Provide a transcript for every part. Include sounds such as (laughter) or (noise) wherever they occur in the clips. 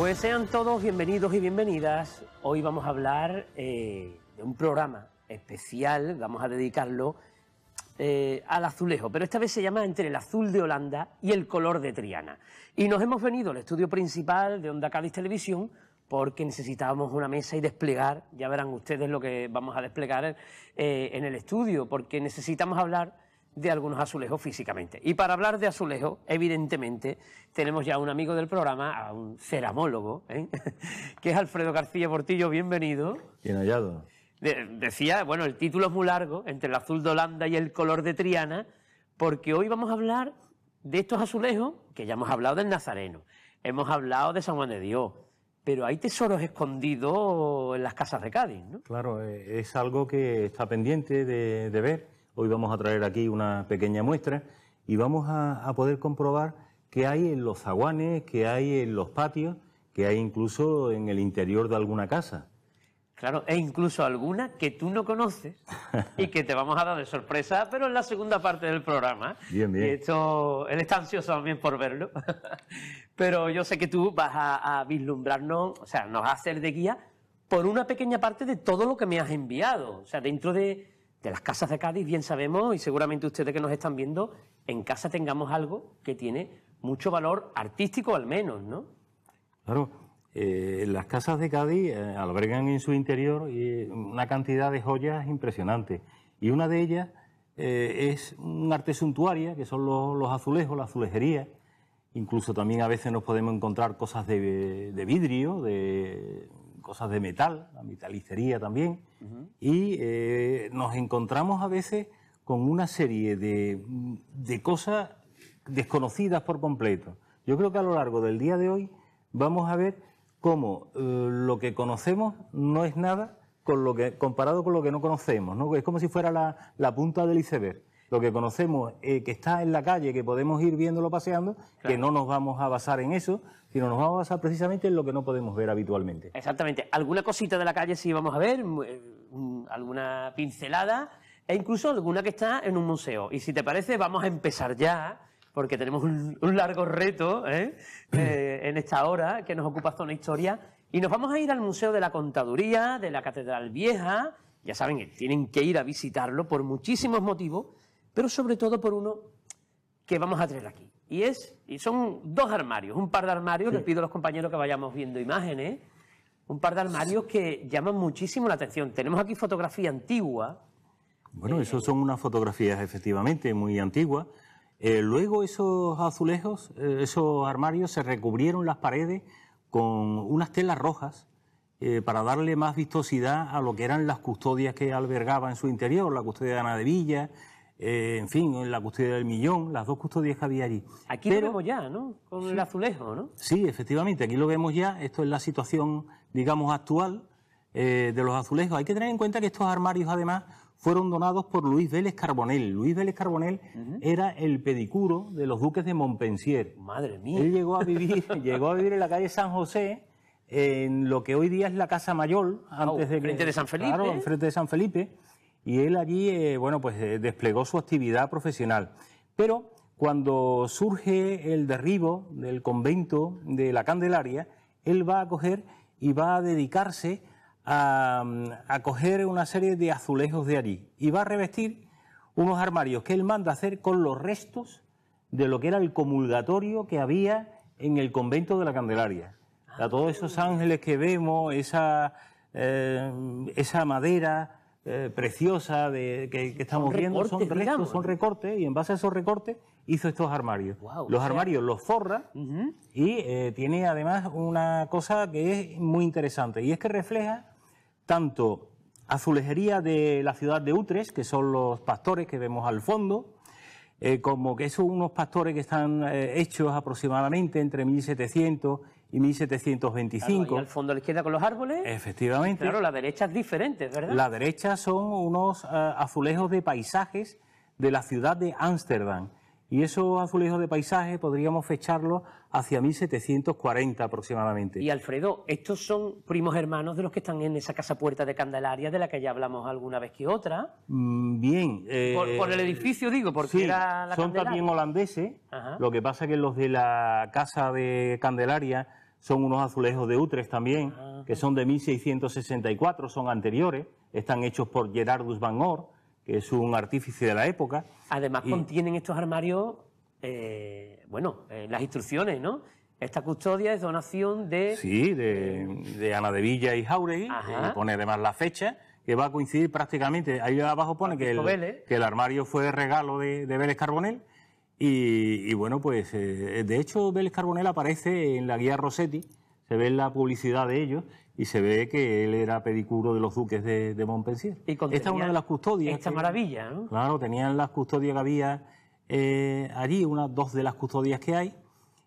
Pues sean todos bienvenidos y bienvenidas. Hoy vamos a hablar eh, de un programa especial, vamos a dedicarlo eh, al azulejo, pero esta vez se llama Entre el azul de Holanda y el color de Triana. Y nos hemos venido al estudio principal de Onda Cádiz Televisión porque necesitábamos una mesa y desplegar, ya verán ustedes lo que vamos a desplegar eh, en el estudio, porque necesitamos hablar de algunos azulejos físicamente. Y para hablar de azulejos, evidentemente, tenemos ya un amigo del programa, a un ceramólogo, ¿eh? (laughs) que es Alfredo García Portillo, bienvenido. Bien hallado. decía, bueno, el título es muy largo, entre el azul de Holanda y el color de Triana, porque hoy vamos a hablar de estos azulejos, que ya hemos hablado del Nazareno, hemos hablado de San Juan de Dios, pero hay tesoros escondidos en las casas de Cádiz, ¿no? Claro, eh, es algo que está pendiente de ver Hoy vamos a traer aquí una pequeña muestra y vamos a, poder comprobar que hay en los zaguanes, que hay en los patios, que hay incluso en el interior de alguna casa. Claro, e incluso alguna que tú no conoces y que te vamos a dar de sorpresa, pero en la segunda parte del programa. Bien, bien. esto, él está ansioso también por verlo. (laughs) pero yo sé que tú vas a, a, vislumbrarnos, o sea, nos vas a hacer de guía por una pequeña parte de todo lo que me has enviado. O sea, dentro de, de las casas de Cádiz, bien sabemos, y seguramente ustedes que nos están viendo, en casa tengamos algo que tiene mucho valor artístico al menos, ¿no? Claro, eh, las casas de Cádiz eh, albergan en su interior eh, una cantidad de joyas impresionantes, y una de ellas es un arte suntuaria, que son los, azulejos, la azulejería, incluso también a veces nos podemos encontrar cosas de vidrio, de cosas de metal, la metalicería también, y eh, nos encontramos a veces con una serie de, de, cosas desconocidas por completo. Yo creo que a lo largo del día de hoy vamos a ver cómo eh, lo que conocemos no es nada con lo que, comparado con lo que no conocemos, ¿no? es como si fuera la, punta del iceberg lo que conocemos eh, que está en la calle, que podemos ir viéndolo paseando, que no nos vamos a basar en eso, sino nos vamos a basar precisamente en lo que no podemos ver habitualmente. Exactamente. ¿Alguna cosita de la calle sí vamos a ver? Mm, eh, ¿Alguna pincelada? E incluso alguna que está en un museo. Y si te parece, vamos a empezar ya porque tenemos un, largo reto ¿eh? (clears throat) Eh, en esta hora que nos ocupa Zona Historia. Y nos vamos a ir al Museo de la Contaduría, de la Catedral Vieja. Ya saben que tienen que ir a visitarlo por muchísimos motivos, pero sobre todo por uno que vamos a traer aquí. Y, es, y son dos armarios, un par de armarios, les pido a los compañeros que vayamos viendo imágenes, un par de armarios que llaman muchísimo la atención. Tenemos aquí fotografía antigua. Bueno, eh, eso son unas fotografías efectivamente muy antiguas. Eh, luego esos azulejos, eh, esos armarios se recubrieron las paredes con unas telas rojas para darle más vistosidad a lo que eran las custodias que albergaba en su interior, la custodia de Ana de Villa, eh, en fin, en la custodia del millón, las dos custodias que había allí. Aquí lo vemos ya, ¿no? Con el azulejo, ¿no? Sí, efectivamente, aquí lo vemos ya. Esto es la situación, digamos, actual eh, de los azulejos. Hay que tener en cuenta que estos armarios, además, fueron donados por Luis Vélez Carbonell. Luis Vélez Carbonell era el pedicuro de los duques de Montpensier. Madre mía. Él llegó a vivir, (laughs) llegó a vivir en la calle San José, en lo que hoy día es la Casa Mayor, antes frente de San Felipe. Claro, frente de San Felipe y él allí, eh, bueno, pues eh, desplegó su actividad profesional. Pero cuando surge el derribo del convento de la Candelaria, él va a coger y va a dedicarse a, coger una serie de azulejos de allí y va a revestir unos armarios que él manda hacer con los restos de lo que era el comulgatorio que había en el convento de la Candelaria. A ah, todos esos ángeles que vemos, esa, eh, esa madera, eh, preciosa de, que, estamos viendo son recortes, y en base a esos recortes hizo estos armarios. los armarios los forra y eh, tiene además una cosa que es muy interesante, y es que refleja tanto azulejería de la ciudad de Utrecht, que son los pastores que vemos al fondo, eh, como que son unos pastores que están hechos aproximadamente entre 1700 y 1725. al fondo a la izquierda con los árboles. Efectivamente. Claro, la derecha es diferente, ¿verdad? La derecha son unos eh, azulejos de paisajes de la ciudad de Ámsterdam. Y esos azulejos de paisajes podríamos fecharlos hacia 1740 aproximadamente. Y Alfredo, estos son primos hermanos de los que están en esa casa puerta de Candelaria de la que ya hablamos alguna vez que otra. Mm, bien. Eh, por, el edificio digo, porque era la son también holandeses. Lo que pasa que los de la casa de Candelaria son unos azulejos de Utrecht también, ah. que son de 1664, son anteriores, están hechos por Gerardus van Or, que es un artífice de la época. Además contienen estos armarios, eh, bueno, eh, las instrucciones, ¿no? Esta custodia es donación de... Sí, de, eh, Ana de Villa y Jauregui, que pone además la fecha, que va a coincidir prácticamente, ahí abajo pone que el, que el, armario fue regalo de, de Vélez Carbonel. Y, bueno, pues eh, de hecho Vélez Carbonell aparece en la guía Rossetti, se ve en la publicidad de ellos y se ve que él era pedicuro de los duques de, Montpensier. esta es una de las custodias. Esta maravilla, ¿no? Claro, tenían las custodias que había eh, allí, unas dos de las custodias que hay,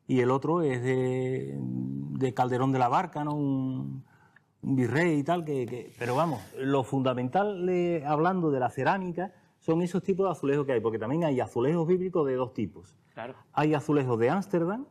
y el otro es de, Calderón de la Barca, ¿no? Un, virrey y tal, que, pero vamos, lo fundamental, eh, hablando de la cerámica, son esos tipos de azulejos que hay, porque también hay azulejos bíblicos de dos tipos. Claro. Hay azulejos de Ámsterdam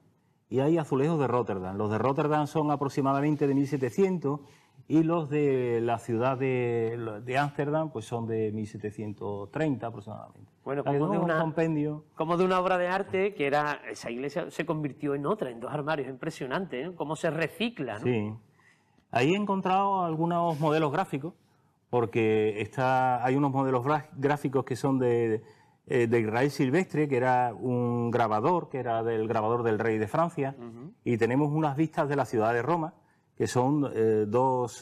y hay azulejos de Rotterdam. Los de Rotterdam son aproximadamente de 1700 y los de la ciudad de Ámsterdam pues son de 1730 aproximadamente. Bueno, como de, una, compendio. como de una obra de arte que era esa iglesia se convirtió en otra, en dos armarios, impresionante, ¿eh? cómo se recicla. ¿no? Sí. Ahí he encontrado algunos modelos gráficos porque está, hay unos modelos gráficos que son eh, de, Israel Silvestre, que era un grabador, que era del grabador del rey de Francia, y tenemos unas vistas de la ciudad de Roma, que son eh, eh, dos,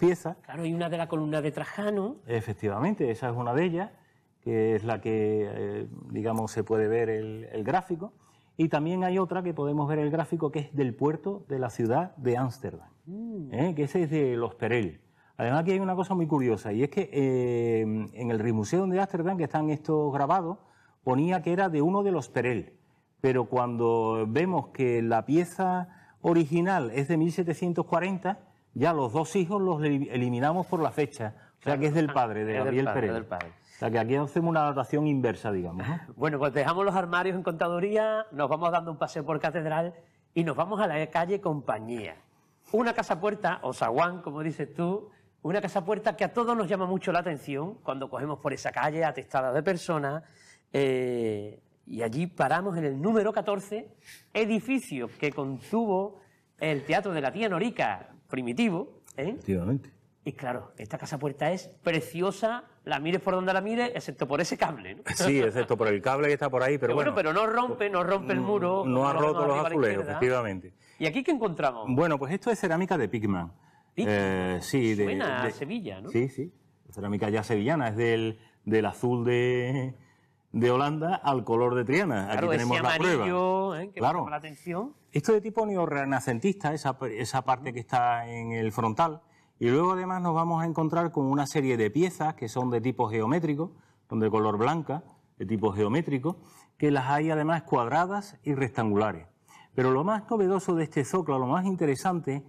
piezas. Claro, y una de la columna de Trajano. Efectivamente, esa es una de ellas, que es la que, digamos, se puede ver el, gráfico. Y también hay otra que podemos ver el gráfico, que es del puerto de la ciudad de Ámsterdam, mm. que ese es de los Perel. Además, aquí hay una cosa muy curiosa, y es que eh, en el Rimuseo de Ámsterdam, que están estos grabados, ponía que era de uno de los Perel, pero cuando vemos que la pieza original es de 1740, ya los dos hijos los eliminamos por la fecha, o sea que es del padre, de Gabriel Perel. O sea, que aquí hacemos una adaptación inversa, digamos. (laughs) Bueno, pues dejamos los armarios en contaduría, nos vamos dando un paseo por catedral y nos vamos a la calle Compañía. Una casa puerta, o zaguán, como dices tú, una casa puerta que a todos nos llama mucho la atención cuando cogemos por esa calle atestada de personas. Eh, y allí paramos en el número 14, edificio que contuvo el Teatro de la Tía Norica, primitivo. ¿eh? Efectivamente. Y claro, esta casa puerta es preciosa, la mires por donde la mires, excepto por ese cable. (laughs) Sí, excepto por el cable que está por ahí, pero, bueno, bueno, Pero no rompe, no rompe el mm, muro. No, ha roto los azulejos, efectivamente. ¿Y aquí qué encontramos? Bueno, pues esto es cerámica de Pigman. Eh, sí, de, Sevilla, ¿no? Sí, sí. Cerámica ya sevillana, es del, azul de, Holanda al color de Triana. Aquí tenemos la prueba. ¿eh? que claro. la atención. Esto de tipo neorrenacentista, esa, esa parte que está en el frontal. Y luego además nos vamos a encontrar con una serie de piezas que son de tipo geométrico, son de color blanca, de tipo geométrico, que las hay además cuadradas y rectangulares. Pero lo más novedoso de este zócalo, lo más interesante,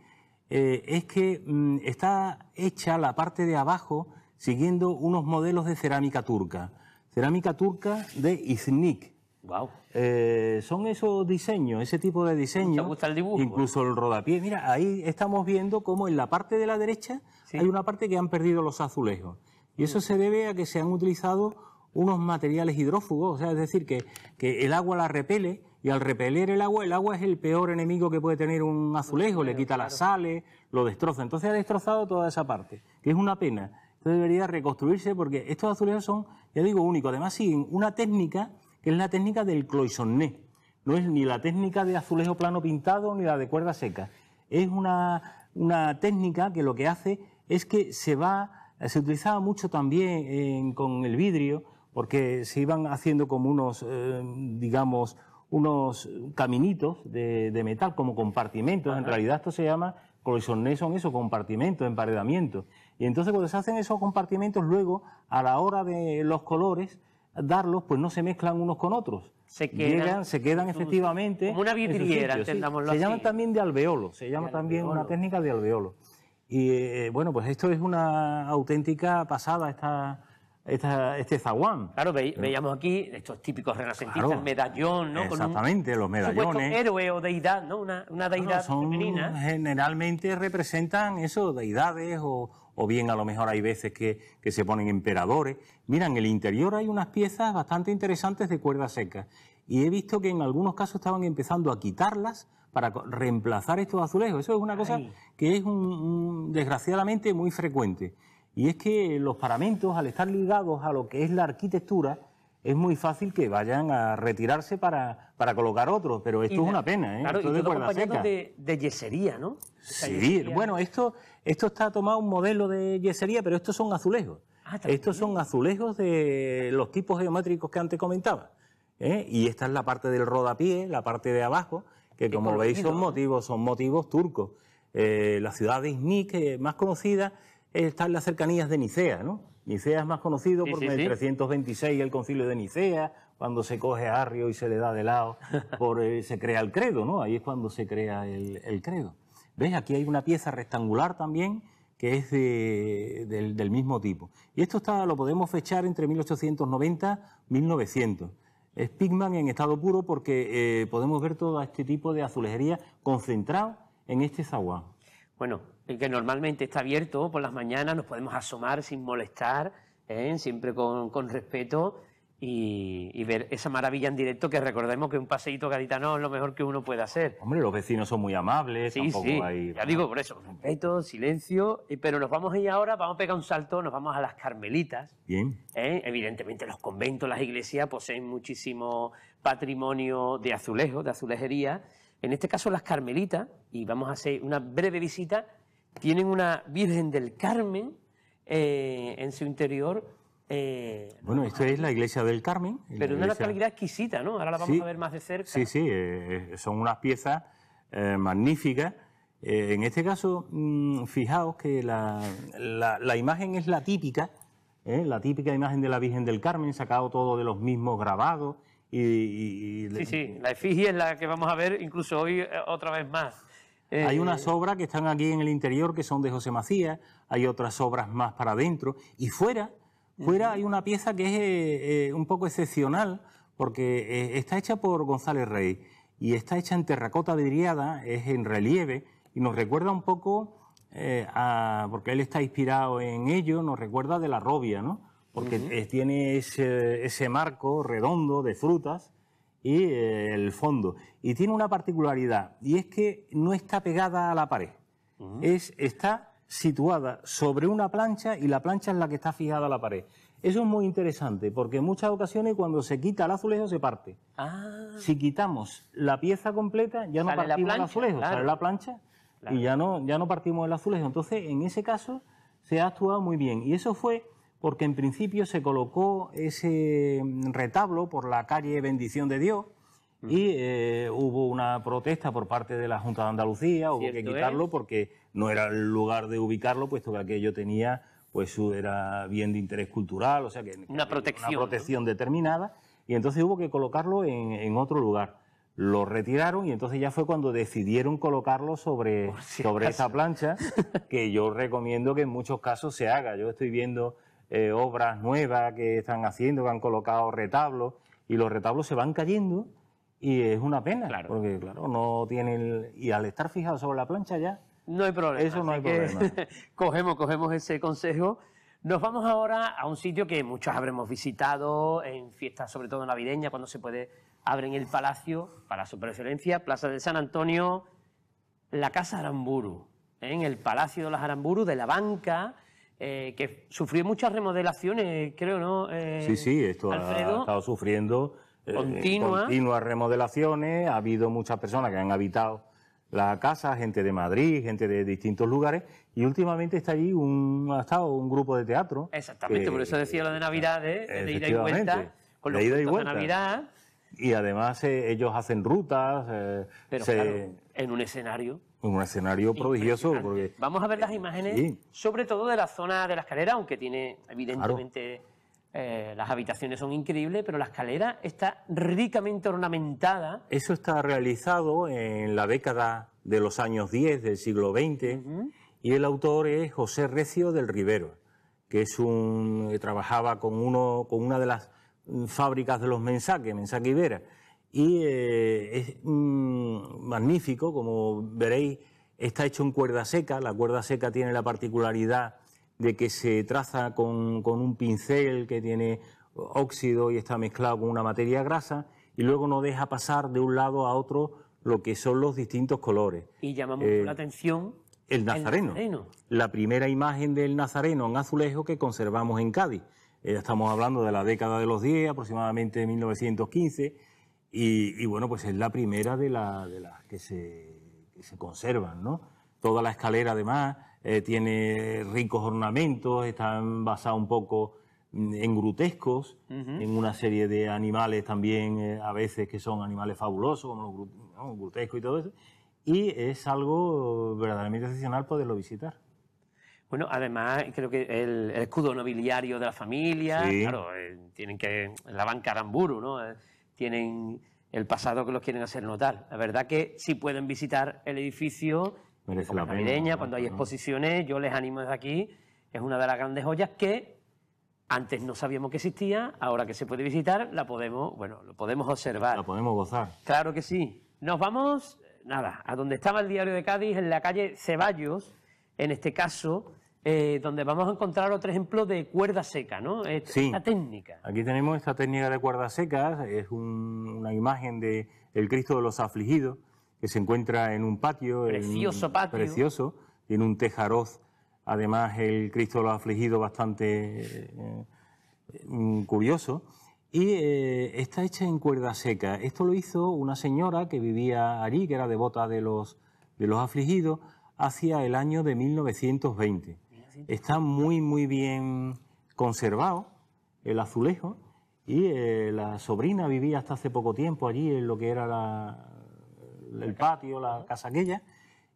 eh, es que mm, está hecha la parte de abajo siguiendo unos modelos de cerámica turca. Cerámica turca de Iznik. Wow. Eh, son esos diseños, ese tipo de diseños. el ¿eh? incluso el rodapié. Mira, ahí estamos viendo cómo en la parte de la derecha hay una parte que han perdido los azulejos. Y eso mm. se debe a que se han utilizado unos materiales hidrófugos, o sea, es decir, que, que el agua la repele y al repeler el agua, el agua es el peor enemigo que puede tener un azulejo, le quita la sales, lo destroza. Entonces ha destrozado toda esa parte, que es una pena. Entonces debería reconstruirse porque estos azulejos son, ya digo, únicos. Además siguen una técnica que es la técnica del cloisonné. No es ni la técnica de azulejo plano pintado ni la de cuerda seca. Es una, técnica que lo que hace es que se va, se utilizaba mucho también con el vidrio, porque se iban haciendo como unos, eh, digamos, unos caminitos de, metal como compartimentos. En realidad esto se llama cloisonné, son esos compartimentos, emparedamientos. Y entonces cuando se hacen esos compartimentos, luego a la hora de los colores darlos, pues no se mezclan unos con otros. Se quedan, se quedan efectivamente. Como una vitrillera, entendámoslo Se llaman también de alveolo, se llama también una técnica de alveolo. Y eh, bueno, pues esto es una auténtica pasada, esta, este zaguán. Claro, veíamos aquí estos típicos renacentistas, medallón, ¿no? Exactamente, los medallones. Un héroe o deidad, ¿no? Una, deidad femenina. Generalmente representan eso, deidades o, o bien a lo mejor hay veces que, se ponen emperadores. Mira, en el interior hay unas piezas bastante interesantes de cuerda seca y he visto que en algunos casos estaban empezando a quitarlas para reemplazar estos azulejos. Eso es una cosa que es un, desgraciadamente muy frecuente y es que los paramentos, al estar ligados a lo que es la arquitectura, es muy fácil que vayan a retirarse para, para colocar otros, pero esto es una pena, ¿eh? Claro, esto de, de yesería, ¿no? sí, bueno, esto, esto está tomado un modelo de yesería, pero estos son azulejos. Ah, estos son azulejos de los tipos geométricos que antes comentaba. ¿eh? Y esta es la parte del rodapié, la parte de abajo, que como veis son motivos, son motivos turcos. Eh, la ciudad de Iznik, más conocida, está en las cercanías de Nicea, ¿no? Nicea es más conocido por el 326 el concilio de Nicea, cuando se coge a Arrio y se le da de lado, (laughs) por, eh, se crea el credo, ¿no? Ahí es cuando se crea el, credo. ¿Ves? Aquí hay una pieza rectangular también que es del, mismo tipo. Y esto está, lo podemos fechar entre 1890 1900. Es Pigman en estado puro porque eh, podemos ver todo este tipo de azulejería concentrado en este zaguán. Bueno, eh, que normalmente está abierto por las mañanas, nos podemos asomar sin molestar, ¿eh? siempre con, con respeto y, ver esa maravilla en directo que recordemos que un paseíto gaditano es lo mejor que uno puede hacer. Hombre, los vecinos son muy amables, sí, hay... sí. Ya digo, por eso, respeto, silencio, pero nos vamos a ir ahora, vamos a pegar un salto, nos vamos a las Carmelitas. Bien. ¿eh? Evidentemente los conventos, las iglesias poseen muchísimo patrimonio de azulejos, de azulejería. En este caso las Carmelitas, y vamos a hacer una breve visita tienen una Virgen del Carmen eh, en su interior. Eh, bueno, esto es la iglesia del Carmen. Pero una calidad exquisita, ¿no? Ahora la vamos a ver más de cerca. Sí, sí, eh, son unas piezas magníficas. en este caso, mm, fijaos que la, la, imagen es la típica, la típica imagen de la Virgen del Carmen, sacado todo de los mismos grabados. Y, Sí, sí, la efigie es la que vamos a ver incluso hoy otra vez más hay unas eh, obras que están aquí en el interior que son de José Macías, hay otras obras más para adentro y fuera, fuera hay una pieza que es eh, eh, un poco excepcional porque está hecha por González Rey y está hecha en terracota vidriada, es en relieve y nos recuerda un poco porque él está inspirado en ello, nos recuerda de la robia, ¿no? Porque tiene ese marco redondo de frutas y eh, el fondo. Y tiene una particularidad, y es que no está pegada a la pared. es, está situada sobre una plancha y la plancha es la que está fijada a la pared. Eso es muy interesante, porque en muchas ocasiones cuando se quita el azulejo se parte. Ah. Si quitamos la pieza completa, ya no partimos el azulejo, sale la plancha y ya no, ya no partimos el azulejo. Entonces, en ese caso, se ha actuado muy bien. Y eso fue porque en principio se colocó ese retablo por la calle Bendición de Dios y eh, hubo una protesta por parte de la Junta de Andalucía, hubo que quitarlo porque no era el lugar de ubicarlo, puesto que aquello tenía, pues era bien de interés cultural, o sea que una protección, una protección determinada, y entonces hubo que colocarlo en, otro lugar. Lo retiraron y entonces ya fue cuando decidieron colocarlo sobre, sobre esa plancha, (laughs) que yo recomiendo que en muchos casos se haga. Yo estoy viendo eh, obras nuevas que están haciendo, que han colocado retablos, y los retablos se van cayendo y es una pena, claro. porque claro, no tienen... Y al estar fijado sobre la plancha ya... No hay problema. Eso no hay problema. (laughs) cogemos, cogemos ese consejo. Nos vamos ahora a un sitio que muchos habremos visitado en fiestas, sobre todo navideña cuando se puede, abren el palacio, para su preferencia, Plaza de San Antonio, la Casa Aramburu, en el Palacio de las Aramburu, de la banca, eh, que sufrió muchas remodelaciones, creo, ¿no? Eh, sí, sí, esto ha, estado sufriendo eh, continuas remodelaciones, ha habido muchas personas que han habitado la casa, gente de Madrid, gente de distintos lugares, y últimamente está allí un, ha estado un grupo de teatro. Exactamente, por eso decía lo de Navidad, de ida y vuelta, con los de, Navidad. Y además ellos hacen rutas. Pero en un escenario un escenario prodigioso. Vamos a ver las eh, imágenes, sobre todo de la zona de la escalera, aunque tiene, evidentemente, eh, las habitaciones son increíbles, pero la escalera está ricamente ornamentada. Eso está realizado en la década de los años 10 del siglo XX, y el autor es José Recio del Rivero, que es un eh, trabajaba con, uno, con una de las mm, fábricas de los mensajes, mensaque Ibera y eh, es mm, magnífico, como veréis, está hecho en cuerda seca, la cuerda seca tiene la particularidad de que se traza con, un pincel que tiene óxido y está mezclado con una materia grasa y luego no deja pasar de un lado a otro lo que son los distintos colores. Y llama mucho eh, la atención el nazareno, La primera imagen del nazareno en azulejo que conservamos en Cádiz. Eh, estamos hablando de la década de los 10, aproximadamente 1915 y, bueno, pues es la primera de, las que se, conservan, ¿no? Toda la escalera, además, eh, tiene ricos ornamentos, están basados un poco mm, en grutescos, en una serie de animales también, eh, a veces que son animales fabulosos, como los y todo eso. Y es algo verdaderamente excepcional poderlo visitar. Bueno, además creo que el, escudo nobiliario de la familia, claro, eh, tienen que la banca Aramburu, ¿no? tienen el pasado que los quieren hacer notar. La verdad que si pueden visitar el edificio, cuando hay exposiciones, yo les animo desde aquí, es una de las grandes joyas que antes no sabíamos que existía, ahora que se puede visitar, la podemos, bueno, lo podemos observar. La podemos gozar. Claro que sí. Nos vamos, nada, a donde estaba el diario de Cádiz, en la calle Ceballos, en este caso, eh, donde vamos a encontrar otro ejemplo de cuerda seca, ¿no? Esta, técnica. Aquí tenemos esta técnica de cuerda seca, es una imagen de el Cristo de los afligidos que se encuentra en un patio. Precioso en, patio. Precioso, tiene un tejaroz, además el Cristo de los afligidos bastante eh, mm, curioso. Y eh, está hecha en cuerda seca. Esto lo hizo una señora que vivía allí, que era devota de los, de los afligidos, hacia el año de 1920 está muy, muy bien conservado, el azulejo, y eh, la sobrina vivía hasta hace poco tiempo allí en lo que era el patio, la casa aquella,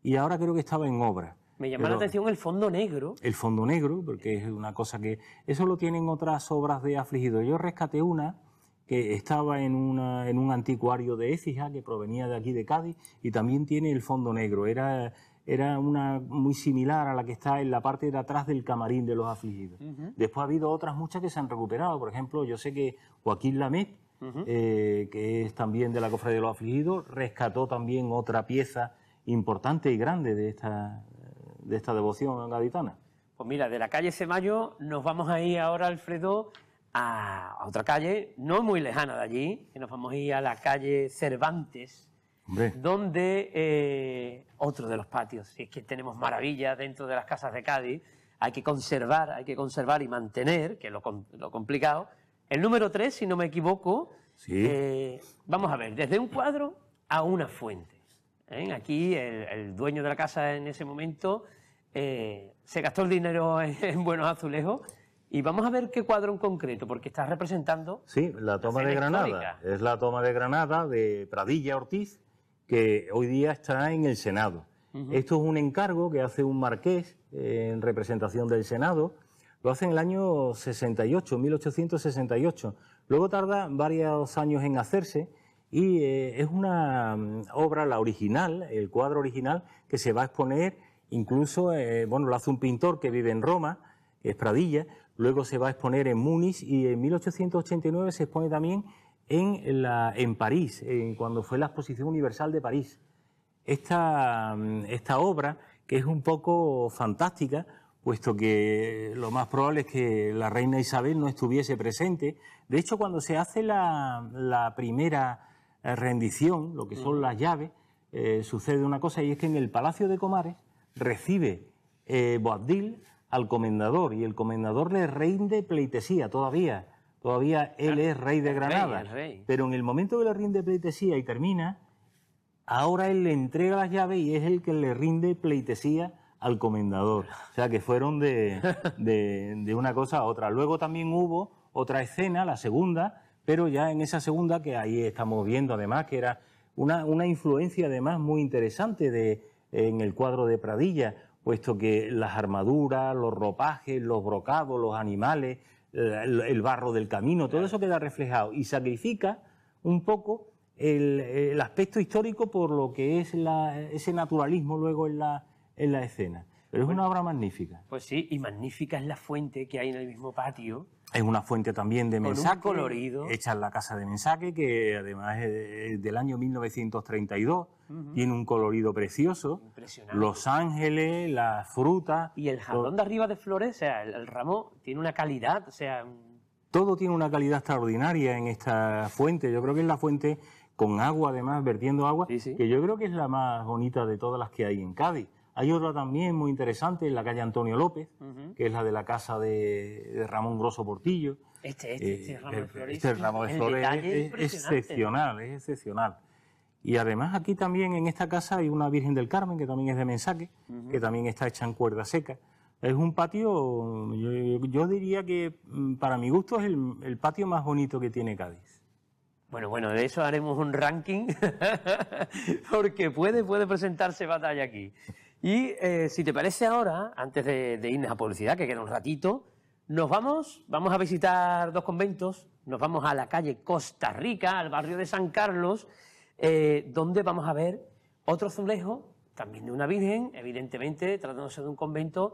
y ahora creo que estaba en obra. Me llama la atención el fondo negro. El fondo negro, porque es una cosa que... Eso lo tienen otras obras de afligido. Yo rescaté una que estaba en, una, en un anticuario de Écija, que provenía de aquí de Cádiz, y también tiene el fondo negro. Era era una muy similar a la que está en la parte de atrás del camarín de los afligidos. Después ha habido otras muchas que se han recuperado. Por ejemplo, yo sé que Joaquín Lamet, eh, que es también de la cofre de los Afligidos, rescató también otra pieza importante y grande de esta, de esta devoción gaditana. Pues mira, de la calle Semayo nos vamos a ir ahora, Alfredo, a, a otra calle, no muy lejana de allí, que nos vamos a ir a la calle Cervantes donde eh, otro de los patios, si es que tenemos maravillas dentro de las casas de Cádiz, hay que conservar, hay que conservar y mantener, que es lo, complicado. El número 3, si no me equivoco, eh, vamos a ver, desde un cuadro a una fuente. ¿eh? Aquí el, dueño de la casa en ese momento se gastó el dinero (laughs) en, buenos azulejos. Y vamos a ver qué cuadro en concreto, porque está representando. Sí, la toma de Granada. Es la toma de Granada de Pradilla Ortiz, que hoy día está en el Senado. Esto es un encargo que hace un marqués eh, en representación del Senado. Lo hace en el año 68, 1868. Luego tarda varios años en hacerse y eh, es una mm, obra, la original, el cuadro original, que se va a exponer incluso, eh, bueno, lo hace un pintor que vive en Roma, es Pradilla, luego se va a exponer en Múnich y en 1889 se expone también en, la, en París, en, cuando fue la Exposición Universal de París. Esta, esta obra, que es un poco fantástica, puesto que lo más probable es que la reina Isabel no estuviese presente. De hecho, cuando se hace la, primera eh, rendición, lo que son las llaves, eh, sucede una cosa y es que en el Palacio de Comares recibe eh, Boabdil al comendador y el comendador le reinde pleitesía todavía todavía él ah, es rey de Granada. Pero en el momento que le rinde pleitesía y termina, ahora él le entrega las llaves y es el que le rinde pleitesía al comendador. O sea que fueron de, de, una cosa a otra. Luego también hubo otra escena, la segunda, pero ya en esa segunda, que ahí estamos viendo además, que era una, influencia además muy interesante de, en el cuadro de Pradilla, puesto que las armaduras, los ropajes, los brocados, los animales, el barro del camino, todo eso queda reflejado y sacrifica un poco el, aspecto histórico por lo que es ese naturalismo luego en la, en la escena. Pero es una obra magnífica. Pues sí, y magnífica es la fuente que hay en el mismo patio. Es una fuente también de mensaje. colorido. Hecha en la casa de mensaje, que además es del año 1932. Tiene un colorido precioso. Los ángeles, las frutas. Y el jardín de arriba de flores, o sea, el, ramo tiene una calidad, o sea. Todo tiene una calidad extraordinaria en esta fuente. Yo creo que es la fuente con agua, además, vertiendo agua, que yo creo que es la más bonita de todas las que hay en Cádiz. Hay otra también muy interesante en la calle Antonio López, que es la de la casa de, Ramón Grosso Portillo. Este, este, este eh, Ramón este de flores. Este ramo de flores es, excepcional, es excepcional. Y además aquí también en esta casa hay una Virgen del Carmen, que también es de mensaje, que también está hecha en cuerda seca. Es un patio, yo, diría que mm, para mi gusto es el, patio más bonito que tiene Cádiz. Bueno, bueno, de eso haremos un ranking, (laughs) porque puede, puede presentarse batalla aquí. Y eh, si te parece ahora, antes de, irnos a publicidad, que queda un ratito, nos vamos, vamos a visitar dos conventos, nos vamos a la calle Costa Rica, al barrio de San Carlos, eh, donde vamos a ver otro zulejo, también de una virgen, evidentemente tratándose de un convento,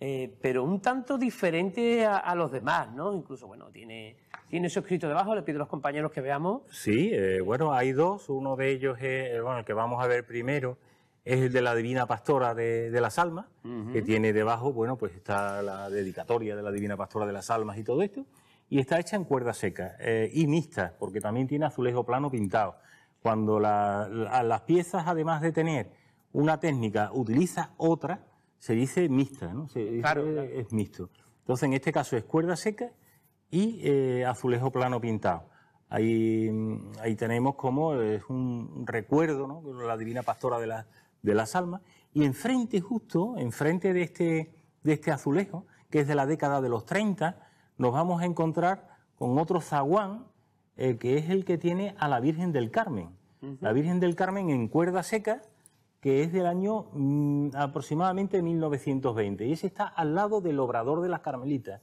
eh, pero un tanto diferente a, los demás, ¿no? Incluso, bueno, tiene, tiene eso escrito debajo, le pido a los compañeros que veamos. Sí, bueno, hay dos, uno de ellos es, bueno, el que vamos a ver primero, es el de la Divina Pastora de, las Almas, que tiene debajo, bueno, pues está la dedicatoria de la Divina Pastora de las Almas y todo esto, y está hecha en cuerda seca eh, y mixta, porque también tiene azulejo plano pintado. Cuando las piezas, además de tener una técnica, utiliza otra, se dice mixta, ¿no? claro, es mixto. Entonces, en este caso es cuerda seca y eh, azulejo plano pintado. Ahí, ahí tenemos como es un recuerdo, ¿no? La Divina Pastora de las de las almas, y enfrente, justo, enfrente de este, de este azulejo, que es de la década de los 30, nos vamos a encontrar con otro zaguán, eh, que es el que tiene a la Virgen del Carmen. La Virgen del Carmen en cuerda seca, que es del año mm, aproximadamente 1920, y ese está al lado del obrador de las Carmelitas.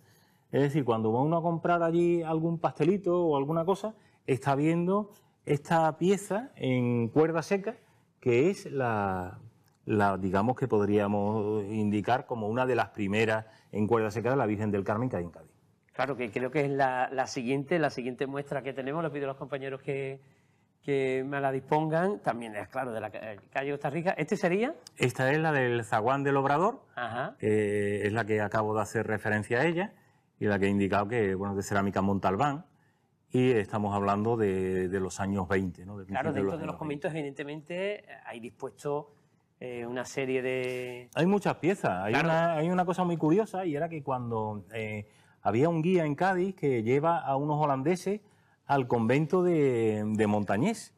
Es decir, cuando va uno a comprar allí algún pastelito o alguna cosa, está viendo esta pieza en cuerda seca que es la, digamos que podríamos indicar como una de las primeras en cuerda seca la Virgen del Carmen que hay en Cádiz. Claro, que creo que es la, siguiente, la siguiente muestra que tenemos, le pido a los compañeros que, me la dispongan, también es claro, de la calle Costa Rica. ¿Este sería? Esta es la del zaguán del Obrador, Ajá. Eh, es la que acabo de hacer referencia a ella y la que he indicado que, bueno, de Cerámica Montalbán y estamos hablando de, los años 20. ¿no? claro, dentro de los, conventos, evidentemente, hay dispuesto eh, una serie de... Hay muchas piezas. Hay, una, hay, una, cosa muy curiosa y era que cuando eh, había un guía en Cádiz que lleva a unos holandeses al convento de, de Montañés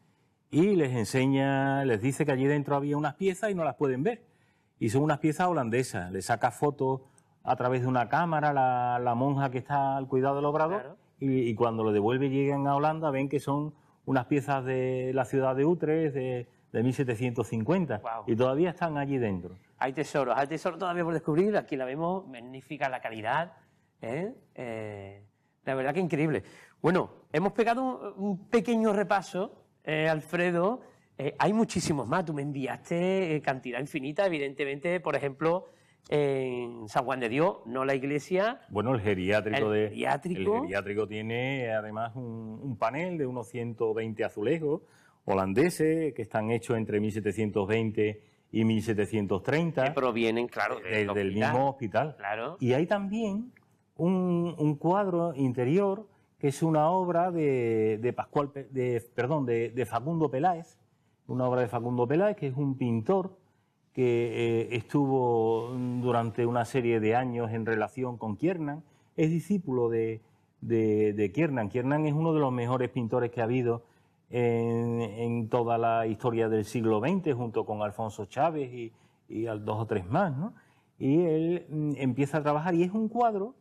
y les enseña, les dice que allí dentro había unas piezas y no las pueden ver. Y son unas piezas holandesas. Le saca fotos a través de una cámara la, la monja que está al cuidado del obrador y, cuando lo devuelve llegan a Holanda ven que son unas piezas de la ciudad de Utrecht de, 1750 y todavía están allí dentro. Hay tesoros, hay tesoros todavía por descubrir, aquí la vemos, magnífica la calidad, ¿eh? Eh, la verdad que increíble. Bueno, hemos pegado un pequeño repaso, eh, Alfredo, hay muchísimos más, tú me enviaste cantidad infinita, evidentemente, por ejemplo, en San Juan de Dios, no la iglesia. Bueno, el geriátrico, el tiene además un, panel de unos 120 azulejos holandeses que están hechos entre 1720 y 1730. Que provienen, claro, del, mismo hospital. Claro. Y hay también un, cuadro interior que es una obra de, de Pascual, de, perdón, de, de Facundo Peláez, una obra de Facundo Peláez que es un pintor que eh, estuvo mm, durante una serie de años en relación con Kiernan, es discípulo de, Kiernan. Kiernan es uno de los mejores pintores que ha habido en, toda la historia del siglo XX, junto con Alfonso Chávez y, al dos o tres más. Y él mm, empieza a trabajar y es un cuadro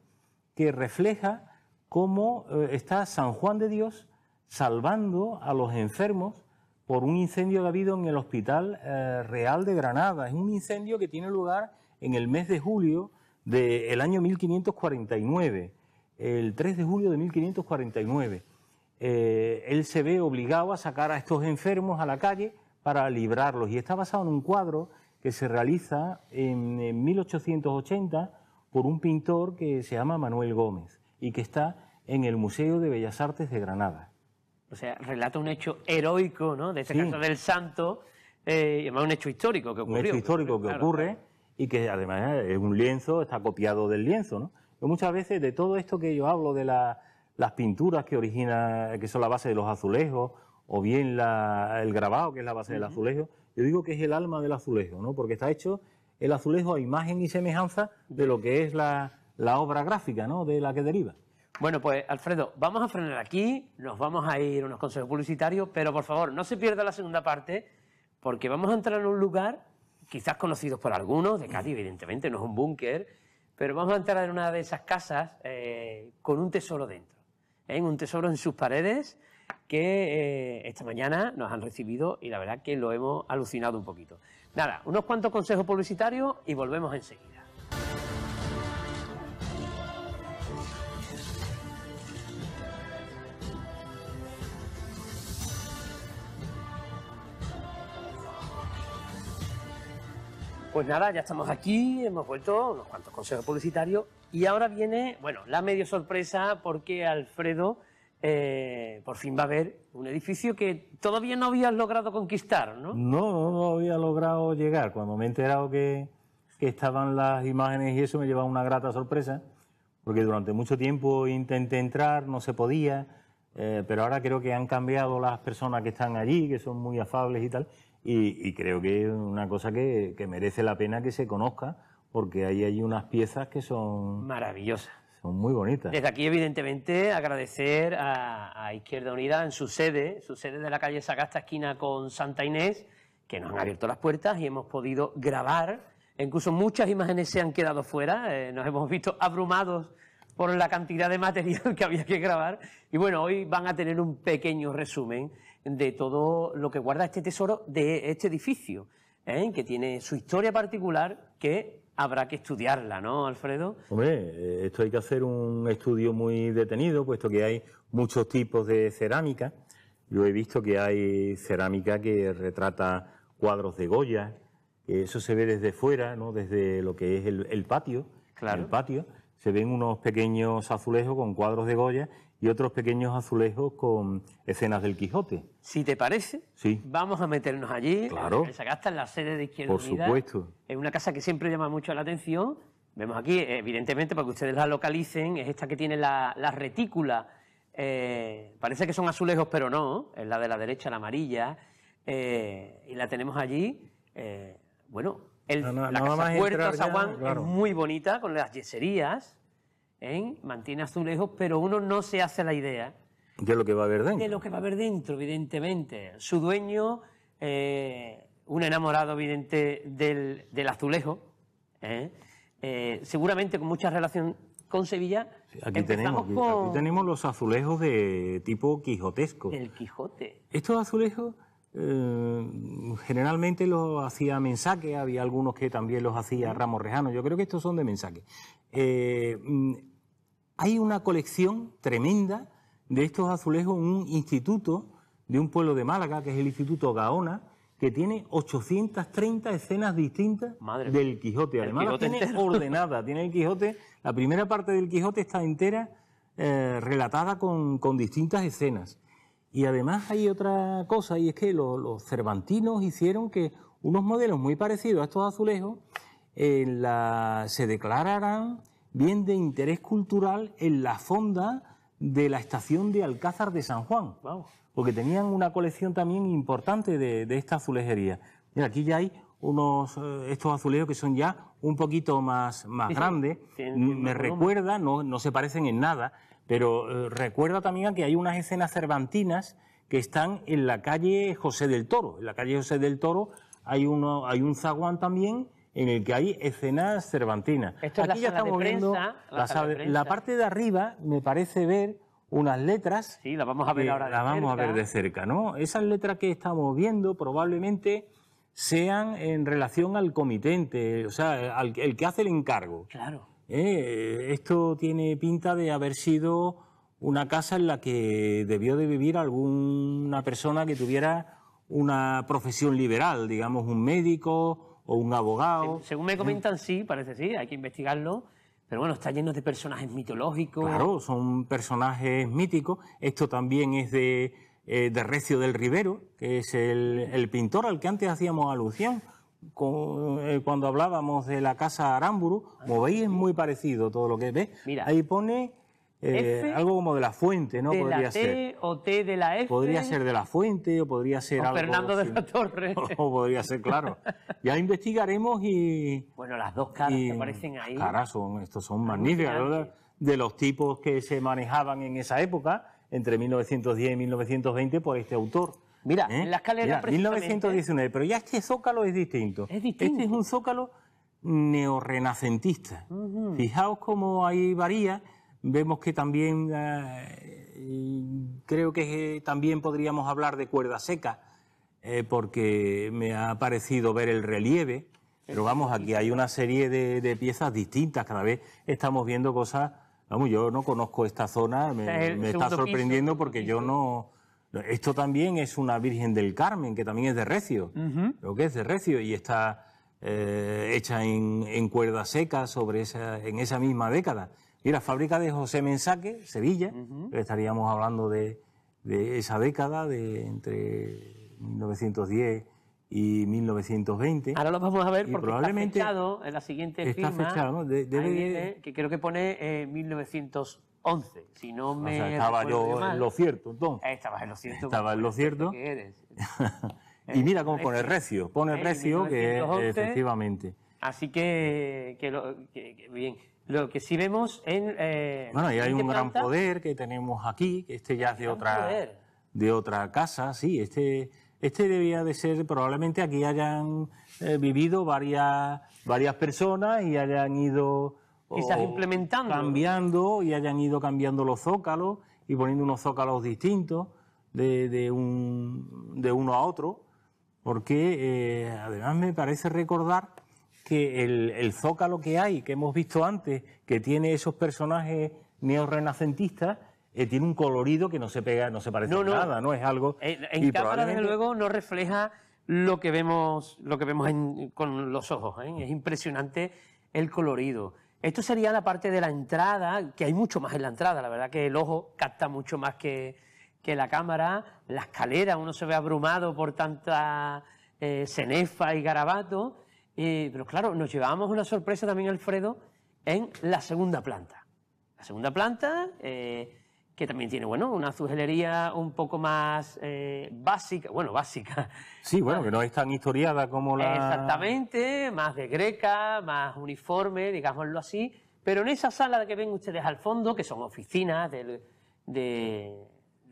que refleja cómo eh, está San Juan de Dios salvando a los enfermos por un incendio que ha habido en el Hospital eh, Real de Granada. Es un incendio que tiene lugar en el mes de julio del año 1549, el 3 de julio de 1549. Eh, él se ve obligado a sacar a estos enfermos a la calle para librarlos y está basado en un cuadro que se realiza en, en 1880 por un pintor que se llama Manuel Gómez y que está en el Museo de Bellas Artes de Granada o sea, relata un hecho heroico, ¿no? De este caso del santo, eh, y un hecho histórico que ocurrió. Un hecho histórico que, ocurre y que además es un lienzo, está copiado del lienzo, ¿no? Yo muchas veces de todo esto que yo hablo, de las pinturas que origina, que son la base de los azulejos, o bien el grabado, que es la base del azulejo, yo digo que es el alma del azulejo, ¿no? Porque está hecho el azulejo a imagen y semejanza de lo que es la, la obra gráfica, ¿no? De la que deriva. Bueno, pues Alfredo, vamos a frenar aquí, nos vamos a ir a unos consejos publicitarios, pero por favor, no se pierda la segunda parte, porque vamos a entrar en un lugar, quizás conocidos por algunos, de Cádiz, evidentemente, no es un búnker, pero vamos a entrar en una de esas casas eh, con un tesoro dentro, en ¿eh? un tesoro en sus paredes que eh, esta mañana nos han recibido y la verdad que lo hemos alucinado un poquito. Nada, unos cuantos consejos publicitarios y volvemos enseguida. Pues nada, ya estamos aquí, hemos vuelto unos cuantos consejos publicitarios y ahora viene, bueno, la medio sorpresa porque Alfredo eh, por fin va a ver un edificio que todavía no habías logrado conquistar, ¿no? No, no había logrado llegar. Cuando me he enterado que, estaban las imágenes y eso me llevaba una grata sorpresa porque durante mucho tiempo intenté entrar, no se podía, eh, pero ahora creo que han cambiado las personas que están allí, que son muy afables y tal, y, creo que es una cosa que, merece la pena que se conozca, porque ahí hay unas piezas que son... Maravillosas. Son muy bonitas. Desde aquí, evidentemente, agradecer a, Izquierda Unida en su sede, su sede de la calle Sagasta, esquina con Santa Inés, que nos han abierto las puertas y hemos podido grabar. Incluso muchas imágenes se han quedado fuera, eh, nos hemos visto abrumados por la cantidad de material (laughs) que había que grabar. Y bueno, hoy van a tener un pequeño resumen de todo lo que guarda este tesoro de este edificio, ¿eh? que tiene su historia particular que habrá que estudiarla, ¿no, Alfredo? Hombre, eh, esto hay que hacer un estudio muy detenido, puesto que hay muchos tipos de cerámica. Yo he visto que hay cerámica que retrata cuadros de Goya, eso se ve desde fuera, ¿no? desde lo que es el, patio. El patio se ven unos pequeños azulejos con cuadros de Goya y otros pequeños azulejos con escenas del Quijote. Si te parece, sí. vamos a meternos allí. Claro. Se está en la sede de Izquierda Por supuesto. Es una casa que siempre llama mucho la atención. Vemos aquí, evidentemente, para que ustedes la localicen, es esta que tiene la, retícula. Eh, parece que son azulejos, pero no. Es la de la derecha, la amarilla. Eh, y la tenemos allí. Eh, bueno, la casa Puerta San Juan es muy bonita, con las yeserías. ¿eh? mantiene azulejos, pero uno no se hace la idea. De lo que va a haber dentro. De lo que va a haber dentro, evidentemente. Su dueño, eh, un enamorado evidente del, del azulejo, ¿eh? seguramente con mucha relación con Sevilla. aquí, tenemos, tenemos los azulejos de tipo quijotesco. El Quijote. Estos azulejos generalmente los hacía Mensaque, había algunos que también los hacía Ramos Rejano, yo creo que estos son de Mensaque. Eh, mm, hay una colección tremenda de estos azulejos en un instituto de un pueblo de Málaga, que es el Instituto Gaona, que tiene 830 escenas distintas del Quijote. Además, tiene ordenada. Tiene el Quijote, la primera parte del Quijote está entera eh, relatada con, distintas escenas. Y además hay otra cosa, y es que los, cervantinos hicieron que unos modelos muy parecidos a estos azulejos eh, se declararan bien de interés cultural en la fonda de la estación de Alcázar de San Juan, porque tenían una colección también importante de, de esta azulejería. Mira, aquí ya hay unos eh, estos azulejos que son ya un poquito más, más grandes. Me recuerda, no, se parecen en nada, pero eh, recuerda también a que hay unas escenas cervantinas que están en la calle José del Toro. En la calle José del Toro hay, uno, hay un zaguán también en el que hay escenas cervantinas. Aquí ya estamos viendo la, parte de arriba, me parece ver unas letras. Sí, las vamos a ver ahora. Las vamos a ver de cerca, ¿no? Esas letras que estamos viendo probablemente sean en relación al comitente, o sea, al, el que hace el encargo. Claro. Eh, esto tiene pinta de haber sido una casa en la que debió de vivir alguna persona que tuviera una profesión liberal, digamos, un médico, o un abogado. Según me comentan, sí, parece sí, hay que investigarlo. Pero bueno, está lleno de personajes mitológicos. Claro, son personajes míticos. Esto también es de, eh, de Recio del Rivero, que es el, pintor al que antes hacíamos alusión. Eh, cuando hablábamos de la casa Aramburu, ah, como veis, es muy parecido todo lo que ve, Ahí pone eh, algo como de la fuente, ¿no? De la T, O T de la F. Podría ser de la fuente o podría ser Fernando de la Torre. (laughs) O podría ser, claro. ya investigaremos y. Bueno, las dos caras que aparecen ahí. Caras son, estos son magníficas, ¿verdad? De los tipos que se manejaban en esa época, entre 1910 y 1920, por este autor. Mira, en ¿Eh? la escalera Mira, 1919, pero ya este zócalo es distinto. Es distinto. Este es un zócalo neorrenacentista. Fijaos cómo ahí varía Vemos que también, eh, creo que eh, también podríamos hablar de cuerda seca, eh, porque me ha parecido ver el relieve, pero vamos, aquí hay una serie de, piezas distintas, cada vez estamos viendo cosas, vamos, yo no conozco esta zona, me, está sorprendiendo porque yo no... Esto también es una Virgen del Carmen, que también es de Recio, lo que es de Recio, y está hecha en, en, cuerda seca sobre esa, en esa misma década. Y la fábrica de José Mensaque, Sevilla, estaríamos hablando de, esa década, de entre 1910 y 1920. Ahora lo vamos a ver porque está fechado en la siguiente está ¿no? que creo que pone 1911, eh, si no me Estaba yo en lo cierto, entonces. Estaba en lo cierto. Estaba en lo cierto. (laughs) y mira eh, cómo pone recio, pone eh, recio, que efectivamente. Así que, lo, que bien. Lo que sí vemos en... Eh, bueno, y hay este un gran poder que tenemos aquí, que este ya es de otra, de otra casa, sí, este, este debía de ser, probablemente aquí hayan eh, vivido varias, varias personas y hayan ido... implementando. Cambiando y hayan ido cambiando los zócalos y poniendo unos zócalos distintos de, de, uno a otro, porque eh, además me parece recordar que el, el zócalo que hay, que hemos visto antes, que tiene esos personajes neorrenacentistas, eh, tiene un colorido que no se pega, no se parece a nada, no es algo. En, en cámara, desde luego, no refleja lo que vemos, lo que vemos con los ojos. ¿eh? Es impresionante el colorido. Esto sería la parte de la entrada, que hay mucho más en la entrada, la verdad que el ojo capta mucho más que, que la cámara, la escalera, uno se ve abrumado por tanta eh, cenefa y garabato, y pero claro, nos llevábamos una sorpresa también, Alfredo, en la segunda planta. La segunda planta, eh, que también tiene, bueno, una zujelería un poco más eh, básica, bueno, básica. Sí, bueno, que no es tan historiada como la... Exactamente, más de greca, más uniforme, digámoslo así, pero en esa sala que ven ustedes al fondo, que son oficinas de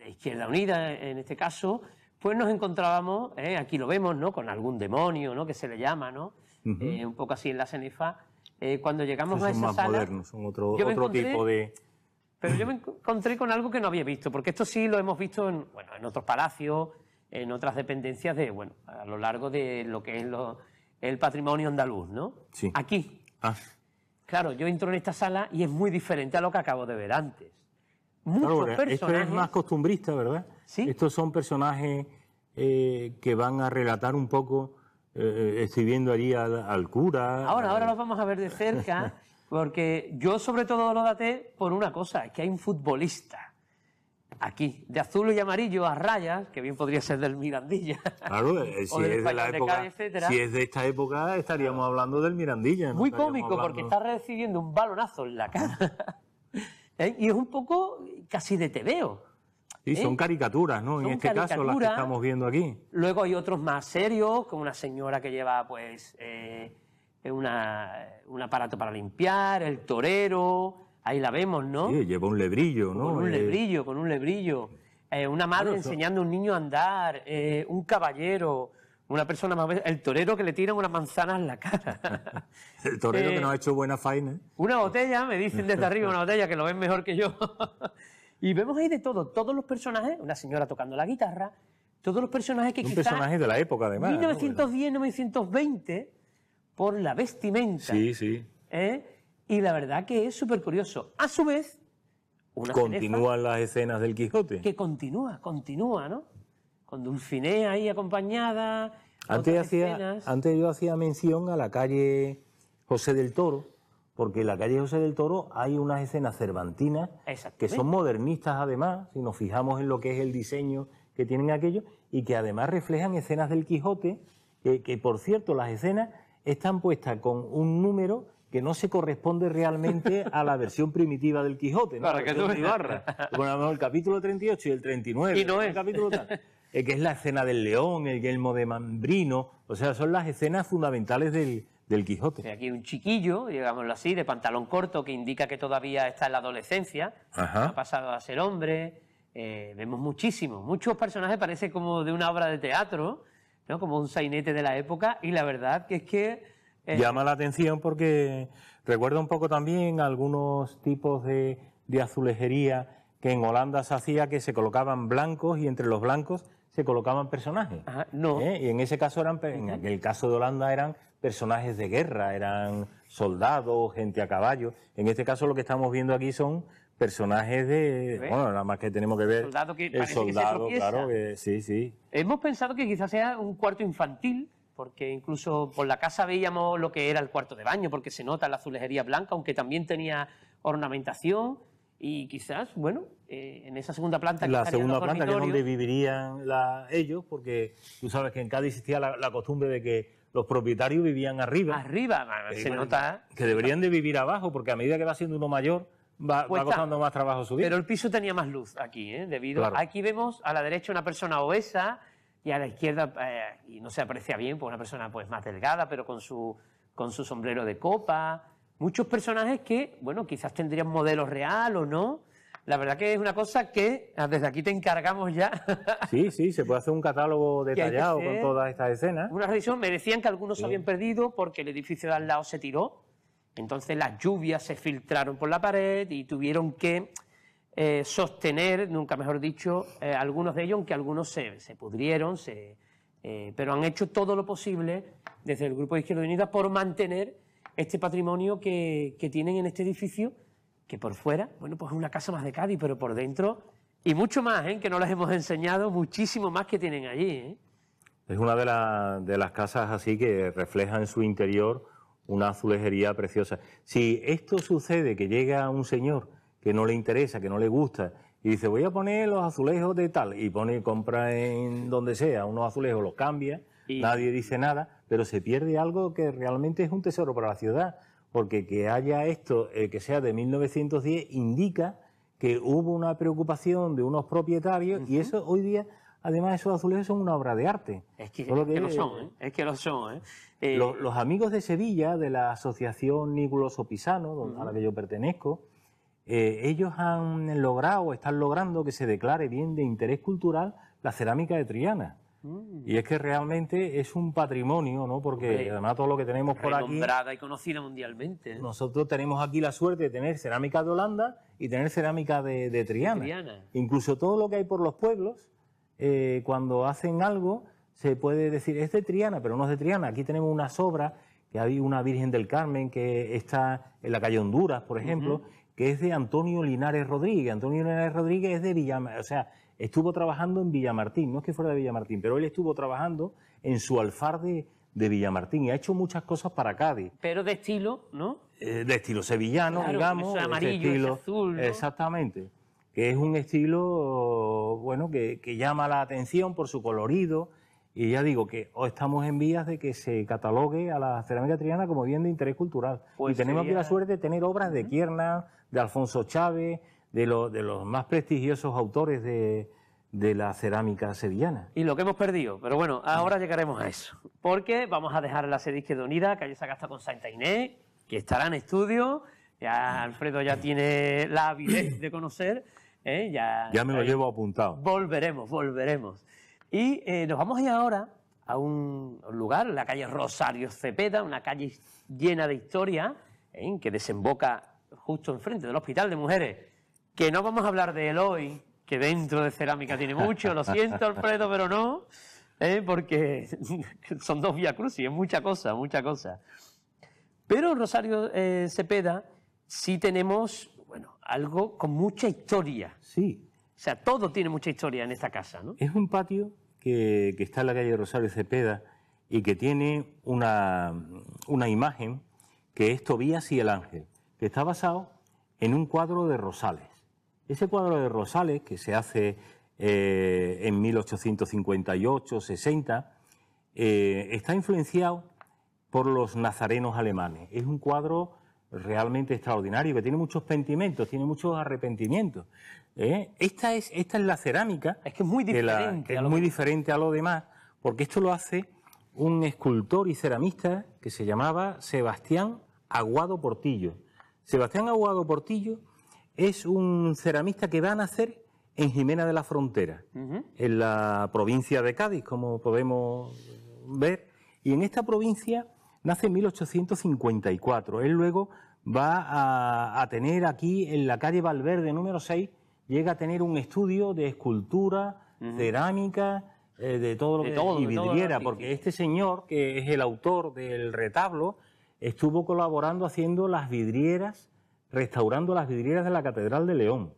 Izquierda Unida en este caso, pues nos encontrábamos, eh, aquí lo vemos, ¿no? Con algún demonio, ¿no? Que se le llama, ¿no? Eh, un poco así en la cenefa. Eh, cuando llegamos a esa son más modernos, son otro, otro tipo de... Pero yo me encontré con algo que no había visto, porque esto sí lo hemos visto en, bueno, en otros palacios, en otras dependencias de, bueno, a lo largo de lo que es el patrimonio andaluz, ¿no? Aquí. Ah. Claro, yo entro en esta sala y es muy diferente a lo que acabo de ver antes. Muchos Esto es más costumbrista, ¿verdad? Estos son personajes eh, que van a relatar un poco, eh, eh, estoy viendo allí al, cura. Ahora, ahora los vamos a ver de cerca, porque yo sobre todo lo daté por una cosa, es que hay un futbolista aquí, de azul y amarillo a rayas, que bien podría ser del Mirandilla. Claro, si es de, esta época estaríamos hablando del Mirandilla. Muy cómico porque está recibiendo un balonazo en la cara. (laughs) Y es un poco casi de tebeo. Y son ¿Eh? caricaturas, ¿no? en este caso las que estamos viendo aquí. Luego hay otros más serios, como una señora que lleva, pues, eh, una, un aparato para limpiar, el torero, ahí la vemos, ¿no? Sí, lleva un lebrillo, ¿no? Con un eh, lebrillo, con un lebrillo. una madre enseñando a un niño a andar, un caballero, una persona más el torero que le tiran unas manzanas en la cara. (laughs) el torero que nos ha hecho buena faena. Una botella, me dicen desde arriba, una botella que lo ven mejor que yo. (laughs) Y vemos ahí de todo, todos los personajes, una señora tocando la guitarra, todos los personajes que Un personaje de la época, además. 1910, 1920, por la vestimenta. Sí, sí. ¿Eh? Y la verdad que es súper curioso. A su vez... Continúan las escenas del Quijote. Que continúa, continúa, ¿no? Con Dulcinea ahí acompañada. Antes, hacía, antes yo hacía mención a la calle José del Toro porque en la calle José del Toro hay unas escenas cervantinas que son modernistas además, si nos fijamos en lo que es el diseño que tienen aquellos, y que además reflejan escenas del Quijote, que, por cierto las escenas están puestas con un número que no se corresponde realmente a la versión primitiva del Quijote, ¿no? Para que tú Ibarra. Bueno, el capítulo 38 y el 39. Y El capítulo eh, que es la escena del león, el guelmo de Mambrino, o sea, son las escenas fundamentales del, del Quijote. aquí un chiquillo, digámoslo así, de pantalón corto, que indica que todavía está en la adolescencia, ha pasado a ser hombre. Eh, vemos muchísimo, muchos personajes parece como de una obra de teatro, ¿no? como un sainete de la época, y la verdad que es que... Eh, Llama la atención porque recuerda un poco también algunos tipos de, azulejería que en Holanda se hacía que se colocaban blancos y entre los blancos se colocaban personajes. no. ¿Eh? Y en ese caso eran, en el caso de Holanda eran personajes de guerra, eran soldados, gente a caballo. En este caso lo que estamos viendo aquí son personajes de... Bueno, nada más que tenemos que ver... Soldado que el soldado, claro, que, sí, sí. Hemos pensado que quizás sea un cuarto infantil, porque incluso por la casa veíamos lo que era el cuarto de baño, porque se nota la azulejería blanca, aunque también tenía ornamentación y quizás, bueno, eh, en esa segunda planta... La segunda planta que es donde vivirían ellos, porque tú sabes que en Cádiz existía la costumbre de que los propietarios vivían arriba. Arriba, eh, se nota. Que deberían de vivir abajo, porque a medida que va siendo uno mayor, va, más trabajo subir. Pero el piso tenía más luz aquí, ¿eh? debido Aquí vemos a la derecha una persona obesa y a la izquierda, eh, y no se aprecia bien, pues una persona pues más delgada, pero con su, con su sombrero de copa. Muchos personajes que, bueno, quizás tendrían modelo real o no, la verdad que es una cosa que ah, desde aquí te encargamos ya. (laughs) Sí, sí, se puede hacer un catálogo detallado con todas estas escenas. Una revisión, me decían que algunos se habían perdido porque el edificio de al lado se tiró, entonces las lluvias se filtraron por la pared y tuvieron que eh, sostener, nunca mejor dicho, eh, algunos de ellos, aunque algunos se, pudrieron, eh, pero han hecho todo lo posible desde el Grupo de Izquierda Unida por mantener este patrimonio que, que tienen en este edificio que por fuera, bueno, pues es una casa más de Cádiz, pero por dentro, y mucho más, ¿eh? que no les hemos enseñado, muchísimo más que tienen allí. ¿eh? Es una de, de las casas así que refleja en su interior una azulejería preciosa. Si esto sucede, que llega un señor que no le interesa, que no le gusta, y dice, voy a poner los azulejos de tal, y pone, compra en donde sea unos azulejos, los cambia, nadie dice nada, pero se pierde algo que realmente es un tesoro para la ciudad porque que haya esto eh, que sea de 1910 indica que hubo una preocupación de unos propietarios y eso hoy día Además, de esos azulejos son una obra de arte. Es que, lo, son, ¿eh? Es que lo son, ¿eh? los, amigos de Sevilla, de la Asociación Niculoso Pisano, a la que yo pertenezco, ellos han logrado, están logrando que se declare bien de interés cultural la cerámica de Triana. Mm. Y es que realmente es un patrimonio, ¿no? Porque además todo lo que tenemos por aquí. y conocida mundialmente. Nosotros tenemos aquí la suerte de tener cerámica de Holanda y tener cerámica de, Triana. Incluso todo lo que hay por los pueblos, eh, cuando hacen algo, se puede decir, es de Triana, pero no es de Triana. Aquí tenemos una sobra, que hay una Virgen del Carmen que está en la calle Honduras, por ejemplo, que es de Antonio Linares Rodríguez. Antonio Linares Rodríguez es de Villamar, o sea, estuvo trabajando en Villamartín, no es que fuera de Villamartín, pero él estuvo trabajando en su alfarde de Villamartín y ha hecho muchas cosas para Cádiz. Pero de estilo, ¿no? Eh, de estilo sevillano, digamos. estilo, azul. Exactamente. Que es un estilo, bueno, que, llama la atención por su colorido. Y ya digo que hoy estamos en vías de que se catalogue a la cerámica triana como bien de interés cultural. Pues y tenemos la suerte de tener obras de Quierna, de Alfonso Chávez, de, los más prestigiosos autores de, la cerámica sevillana. Y lo que hemos perdido, pero bueno, ahora llegaremos a eso. Porque vamos a dejar la sede Izquierda Unida, Calle Sagasta con Santa Inés, que estará en estudio. Ya Alfredo ya tiene la avidez de conocer. ¿eh? Ya, ya me lo llevo apuntado. Volveremos, volveremos. Y eh, nos vamos a ir ahora a un lugar, la calle Rosario Cepeda, una calle llena de historia, ¿eh? que desemboca justo enfrente del Hospital de Mujeres que no vamos a hablar de él hoy, que dentro de cerámica tiene mucho, lo siento Alfredo, pero no, ¿eh? porque (laughs) son dos vía y es mucha cosa, mucha cosa. Pero Rosario eh, Cepeda sí tenemos, bueno, algo con mucha historia. Sí. O sea, todo tiene mucha historia en esta casa, ¿no? Es un patio que, está en la calle Rosario Cepeda y que tiene una, una imagen que es Tobías y el Ángel, que está basado en un cuadro de Rosales. Ese cuadro de Rosales, que se hace eh, en 1858-60, eh, está influenciado por los nazarenos alemanes. Es un cuadro realmente extraordinario, que tiene muchos pentimentos, tiene muchos arrepentimientos. ¿eh? Esta, es, esta es la cerámica. Es que es muy diferente. muy diferente a lo demás, porque esto lo hace un escultor y ceramista que se llamaba Sebastián Aguado Portillo. Sebastián Aguado Portillo es un ceramista que va a nacer en Jimena de la Frontera, en la provincia de Cádiz, como podemos ver. Y en esta provincia nace en 1854. Él luego va a, tener aquí, en la calle Valverde número 6, llega a tener un estudio de escultura, cerámica, eh, de todo lo que y vidriera, porque este señor, que es el autor del retablo, estuvo colaborando haciendo las vidrieras restaurando las vidrieras de la Catedral de León.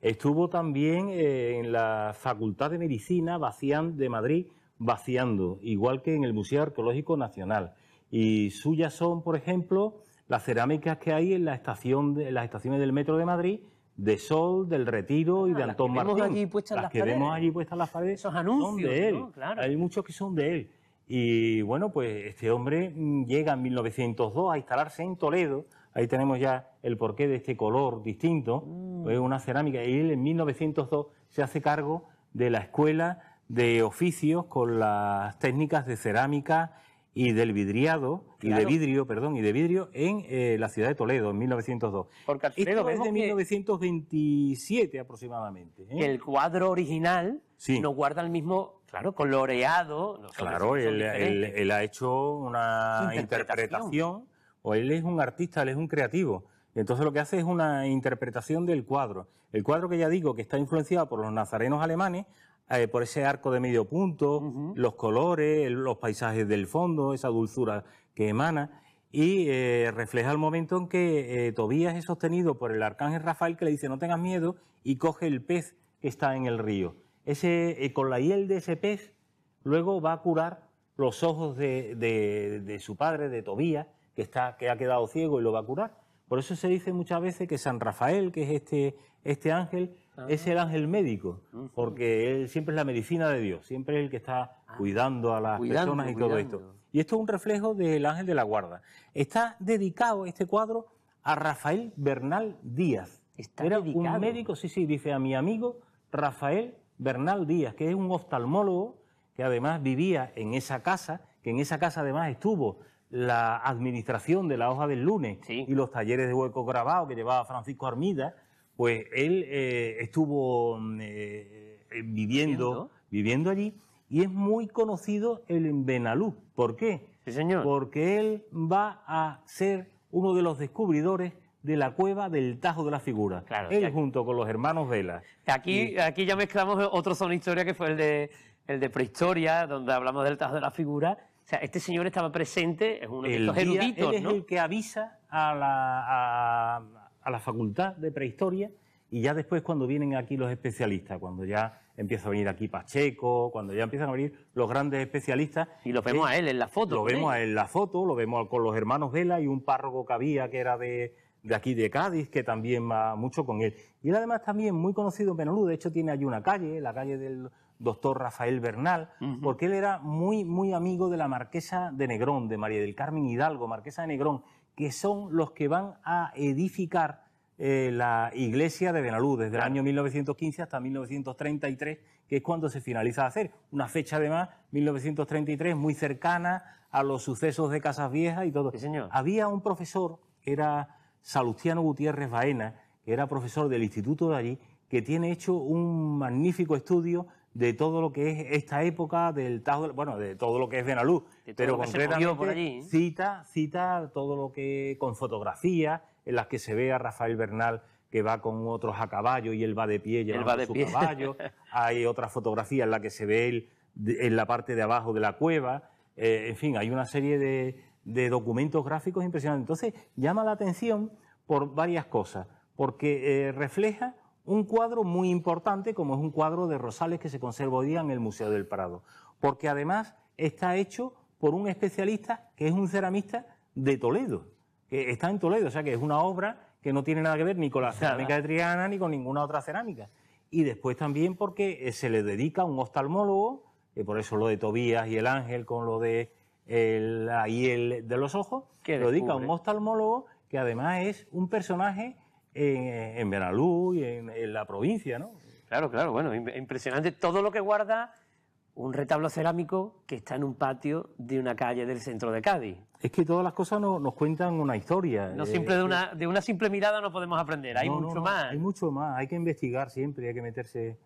Estuvo también eh, en la Facultad de Medicina de Madrid vaciando, igual que en el Museo Arqueológico Nacional. Y suyas son, por ejemplo, las cerámicas que hay en, la estación de, las estaciones del Metro de Madrid, de Sol, del Retiro y ah, de Antón Martín. las, que vemos allí puestas las paredes Esos anuncios, son de él. Hay muchos que son de él. Y bueno, pues este hombre mm, llega en 1902 a instalarse en Toledo. Ahí tenemos ya el porqué de este color distinto. Mm. Es una cerámica. Y él en 1902 se hace cargo de la escuela de oficios con las técnicas de cerámica y del vidriado, y de vidrio, perdón, y de vidrio en eh, la ciudad de Toledo en 1902. Porque Esto es de 1927 aproximadamente. ¿eh? El cuadro original no guarda el mismo claro, coloreado. claro, él, ha hecho una interpretación. o él es un artista, él es un creativo. Y entonces lo que hace es una interpretación del cuadro. El cuadro que ya digo que está influenciado por los nazarenos alemanes, eh, por ese arco de medio punto, los colores, los paisajes del fondo, esa dulzura que emana. Y eh, refleja el momento en que eh, Tobías es sostenido por el arcángel Rafael que le dice no tengas miedo y coge el pez que está en el río ese, eh, con la hiel de ese pez, luego va a curar los ojos de, su padre, de Tobías, que, que ha quedado ciego y lo va a curar. Por eso se dice muchas veces que San Rafael, que es este, este ángel, ah. es el ángel médico, ah, porque él siempre es la medicina de Dios, siempre es el que está ah. cuidando a las personas y todo esto. Y esto es un reflejo del ángel de la guarda. Está dedicado este cuadro a Rafael Bernal Díaz. Era un médico, sí, sí, dice a mi amigo Rafael Bernal Díaz, que es un oftalmólogo que además vivía en esa casa, que en esa casa además estuvo la administración de la hoja del lunes y los talleres de hueco grabado que llevaba Francisco Armida, pues él eh, estuvo mm, eh, eh, viviendo, viviendo allí y es muy conocido el Benalú. ¿Por qué? señor. Porque él va a ser uno de los descubridores de la cueva del Tajo de la Figura. Él junto con los hermanos Vela. Aquí, aquí ya mezclamos otro son historia que fue el de, el de prehistoria, donde hablamos del Tajo de la Figura. O sea, este señor estaba presente, es uno de estos eruditos. es el que avisa a la, facultad de prehistoria y ya después cuando vienen aquí los especialistas, cuando ya empieza a venir aquí Pacheco, cuando ya empiezan a venir los grandes especialistas. Y lo vemos eh, a él en la foto. Lo vemos a él en la foto, lo vemos con los hermanos Vela y un párroco que había que era de, de aquí de Cádiz, que también va mucho con él. Y él además también muy conocido en Benalú, de hecho tiene allí una calle, la calle del doctor Rafael Bernal, porque él era muy, muy amigo de la marquesa de Negrón, de María del Carmen Hidalgo, marquesa de Negrón, que son los que van a edificar eh, la iglesia de Benalú desde el año 1915 hasta 1933, que es cuando se finaliza de hacer. Una fecha además, 1933, muy cercana a los sucesos de Casas Viejas y todo. Sí, señor. Había un profesor, era Salustiano Gutiérrez Baena, que era profesor del instituto de allí, que tiene hecho un magnífico estudio de todo lo que es esta época del Tajo, bueno, de todo lo que es Benalú, pero concretamente ¿eh? cita, cita todo lo que con fotografías en las que se ve a Rafael Bernal que va con otros a caballo y él va de pie llevando va su caballo. (laughs) Hay otra fotografía en la que se ve él en la parte de abajo de la cueva. Eh, en fin, hay una serie de, de documentos gráficos impresionantes. Entonces llama la atención por varias cosas, porque eh, refleja un cuadro muy importante como es un cuadro de Rosales que se conserva hoy día en el Museo del Prado, porque además está hecho por un especialista que es un ceramista de Toledo, que está en Toledo, o sea que es una obra que no tiene nada que ver ni con la cerámica de Triana ni con ninguna otra cerámica. Y después también porque eh, se le dedica a un oftalmólogo, y eh, por eso lo de Tobías y el Ángel con lo de el, ahí el de los ojos, que lo dedica a un oftalmólogo que además es un personaje en, en Benalú y en, la provincia, ¿no? Claro, claro, bueno, impresionante todo lo que guarda un retablo cerámico que está en un patio de una calle del centro de Cádiz. Es que todas las cosas nos cuentan una historia. No eh, siempre de una, de una simple mirada no podemos aprender, hay mucho más. Hay mucho más, hay que investigar siempre, hay que meterse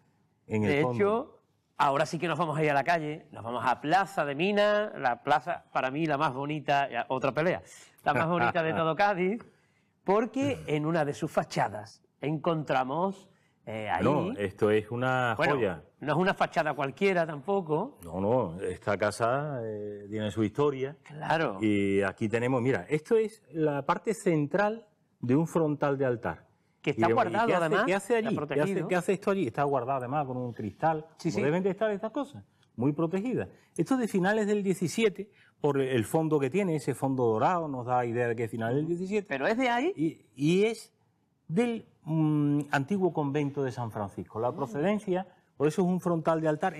en el fondo. Ahora sí que nos vamos a ir a la calle, nos vamos a Plaza de Mina, la plaza para mí la más bonita, otra pelea, la más bonita de todo Cádiz, porque (laughs) en una de sus fachadas encontramos eh, ahí... No, esto es una joya. No es una fachada cualquiera tampoco. No, no, esta casa eh, tiene su historia. Claro. Y aquí tenemos, mira, esto es la parte central de un frontal de altar que está guardado además. ¿Qué hace esto allí? Está guardado además con un cristal. Deben de estar estas cosas, muy protegidas. Esto de finales del 17, por el fondo que tiene, ese fondo dorado, nos da idea de que es finales del 17. Pero es de ahí. Y, es del mm, antiguo convento de San Francisco. La ah. procedencia, por eso es un frontal de altar,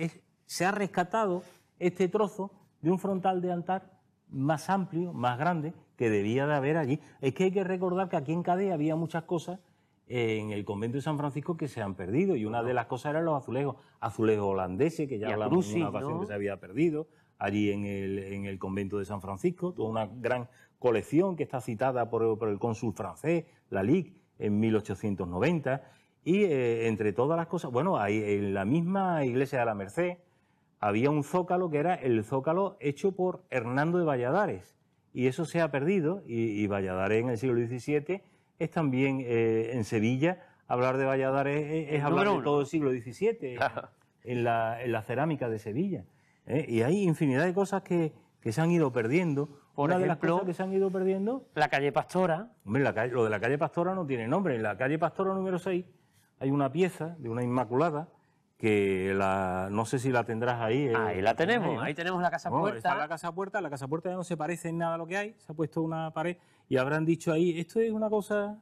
se ha rescatado este trozo de un frontal de altar más amplio, más grande, que debía de haber allí. Es que hay que recordar que aquí en Cadea había muchas cosas en el convento de San Francisco que se han perdido. Y una de las cosas eran los azulejos, azulejos holandeses, que ya hablamos una ocasión que se había perdido, allí en el, en el, convento de San Francisco, toda una gran colección que está citada por, el cónsul francés, la Ligue, en 1890. Y eh, entre todas las cosas, bueno, ahí, en la misma iglesia de la Merced había un zócalo que era el zócalo hecho por Hernando de Valladares. Y eso se ha perdido, y Valladares en el siglo XVII es también eh, en Sevilla. Hablar de Valladares es, hablar de todo el siglo XVII en, la, cerámica de Sevilla. ¿eh? Y hay infinidad de cosas que, se han ido perdiendo. Por de las cosas que se han ido perdiendo. La calle Pastora. Hombre, lo de la calle Pastora no tiene nombre. En la calle Pastora número 6 hay una pieza de una Inmaculada que la, no sé si la tendrás ahí. Eh, ahí la tenemos, ahí, tenemos la casa puerta. la casa puerta, la casa puerta ya no se parece en nada a lo que hay, se ha puesto una pared y habrán dicho ahí, esto es una cosa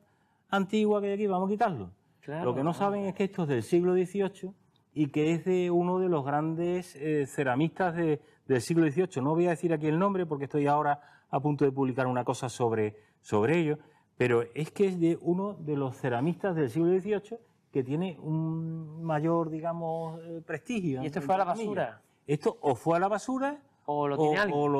antigua que hay aquí, vamos a quitarlo. Lo que no saben es que esto es del siglo XVIII y que es de uno de los grandes eh, ceramistas del siglo XVIII. No voy a decir aquí el nombre porque estoy ahora a punto de publicar una cosa sobre, sobre ello, pero es que es de uno de los ceramistas del siglo XVIII que tiene un mayor, digamos, eh, prestigio. ¿Y esto fue a la basura? Esto o fue a la basura, o lo,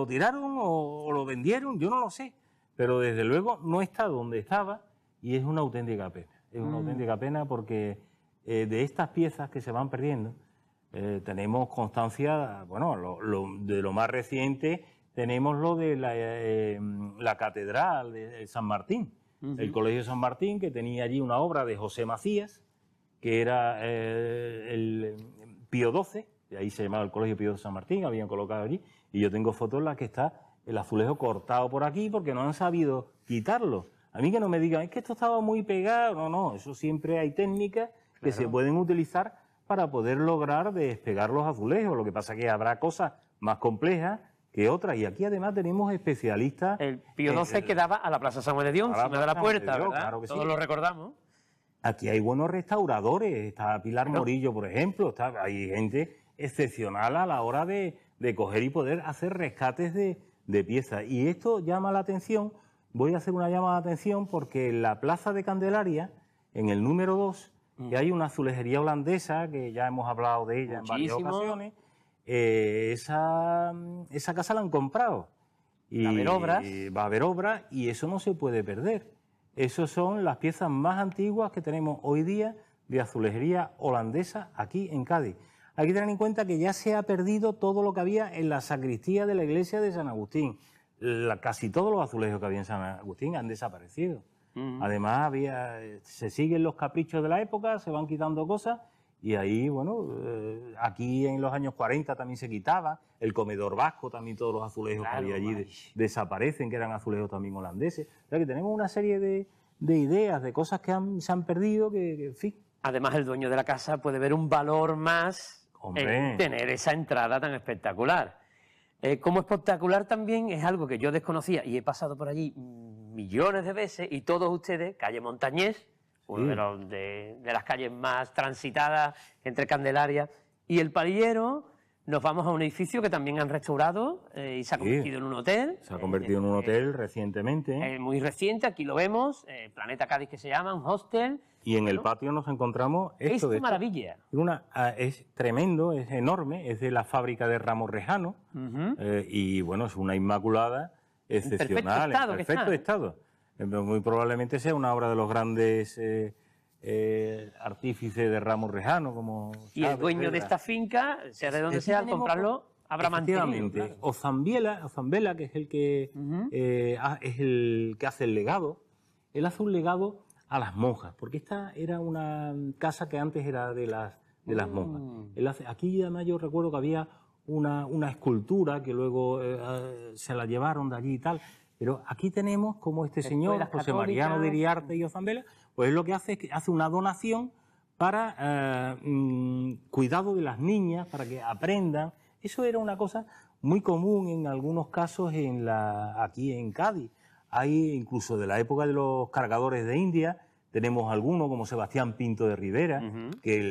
tiraron, o lo vendieron, yo no lo sé pero desde luego no está donde estaba y es una auténtica pena. Es una mm. auténtica pena porque eh, de estas piezas que se van perdiendo, eh, tenemos constancia, bueno, de lo más reciente tenemos lo de la, eh, mm, catedral de San Martín, el Colegio San Martín, que tenía allí una obra de José Macías, que era el Pío XII, ahí se llamaba el Colegio Pío de San Martín, habían colocado allí, y yo tengo fotos en las que está el azulejo cortado por aquí porque no han sabido quitarlo. A mí que no me digan, es que esto estaba muy pegado, no, no, eso siempre hay técnicas que se pueden utilizar para poder lograr despegar los azulejos. Lo que pasa es que habrá cosas más complejas que otras. Y aquí además tenemos especialistas. El Pío XII quedaba a la Plaza Samuel de Dios, me la puerta, ¿verdad? Claro que Todos lo recordamos. Aquí hay buenos restauradores, está Pilar Morillo, por ejemplo, está, hay gente excepcional a la hora de, de coger y poder hacer rescates de, de piezas. Y esto llama la atención, voy a hacer una llamada de atención porque en la Plaza de Candelaria, en el número 2, que mm. hay una azulejería holandesa, que ya hemos hablado de ella en varias ocasiones, eh, esa, esa, casa la han comprado. Y va a haber obras. va a haber obras y eso no se puede perder. Esas son las piezas más antiguas que tenemos hoy día de azulejería holandesa aquí en Cádiz. Hay que tener en cuenta que ya se ha perdido todo lo que había en la sacristía de la iglesia de San Agustín. casi todos los azulejos que había en San Agustín han desaparecido. Además, había, se siguen los caprichos de la época, se van quitando cosas y ahí, bueno, eh, aquí en los años 40 también se quitaba, el comedor vasco también, todos los azulejos que había allí desaparecen, que eran azulejos también holandeses. O que tenemos una serie de, ideas, de cosas que se han perdido, que, que, Además, el dueño de la casa puede ver un valor más tener esa entrada tan espectacular. Eh, como espectacular también es algo que yo desconocía y he pasado por allí millones de veces y todos ustedes, calle Montañés, uno de, las calles más transitadas entre Candelaria y El Palillero, nos vamos a un edificio que también han restaurado eh, y se ha convertido en un hotel. Se ha convertido eh, en, un hotel recientemente. muy reciente, aquí lo vemos, Planeta Cádiz que se llama, un hostel y en el patio nos encontramos esto es de maravilla. Ah, es tremendo, es enorme, es de la fábrica de Ramos Rejano eh, y bueno, es una inmaculada excepcional, perfecto estado. Eh, perfecto estado. Muy probablemente sea una obra de los grandes eh, artífices de Ramos Rejano. Como, y el dueño de esta finca, sea de donde sea, al comprarlo, habrá mantenido. Claro. Ozambiela, Ozambela, que es el que, es el que hace el legado, él hace un legado a las monjas, porque esta era una casa que antes era de las, de las monjas. Mm. aquí además yo recuerdo que había una, escultura que luego eh, se la llevaron de allí y tal, pero aquí tenemos como este señor, José Mariano de Liarte y Ozambela, pues lo que hace es que hace una donación para eh, mm, cuidado de las niñas, para que aprendan. Eso era una cosa muy común en algunos casos en la, aquí en Cádiz. Hay incluso de la época de los cargadores de India, tenemos algunos como Sebastián Pinto de Rivera, que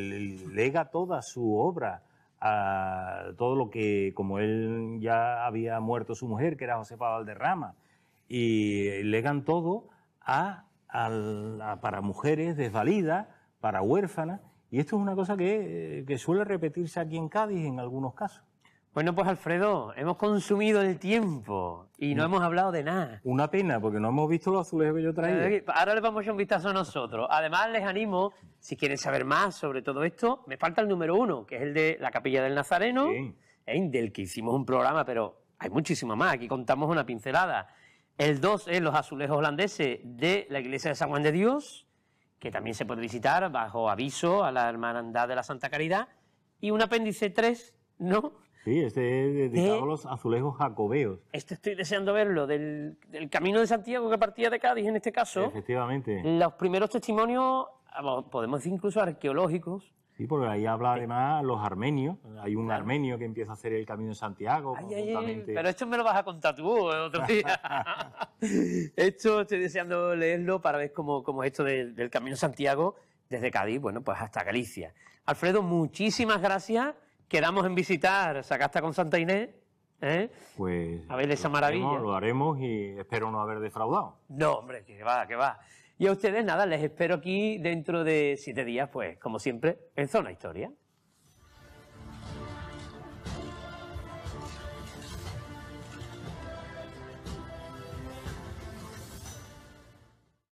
lega toda su obra a todo lo que, como él ya había muerto su mujer, que era Josefa Valderrama, y legan todo a, para mujeres desvalidas, para huérfanas, y esto es una cosa que, eh, que suele repetirse aquí en Cádiz en algunos casos. Bueno, pues Alfredo, hemos consumido el tiempo y no, hemos hablado de nada. Una pena, porque no hemos visto los azulejos que yo traía. Eh, ahora les vamos a echar un vistazo a nosotros. Además, les animo, si quieren saber más sobre todo esto, me falta el número uno, que es el de la Capilla del Nazareno, eh, del que hicimos un programa, pero hay muchísimo más. Aquí contamos una pincelada. El dos es los azulejos holandeses de la Iglesia de San Juan de Dios, que también se puede visitar bajo aviso a la Hermandad de la Santa Caridad. Y un apéndice tres, ¿no? Sí, este es dedicado a los azulejos jacobeos. Este estoy deseando verlo, del, Camino de Santiago que partía de Cádiz en este caso. Efectivamente. Los primeros testimonios, ah, podemos decir incluso arqueológicos. Sí, porque ahí habla además los armenios. Hay un armenio que empieza a hacer el Camino de Santiago. pero esto me lo vas a contar tú eh, otro día. (laughs) esto estoy deseando leerlo para ver cómo, es esto del, del Camino de Santiago desde Cádiz, bueno, pues hasta Galicia. Alfredo, muchísimas gracias quedamos en visitar Sacasta con Santa Inés. ¿eh? Pues a ver esa maravilla. lo haremos y espero no haber defraudado. No, hombre, que va, que va. Y a ustedes nada, les espero aquí dentro de siete días, pues como siempre, en Zona Historia.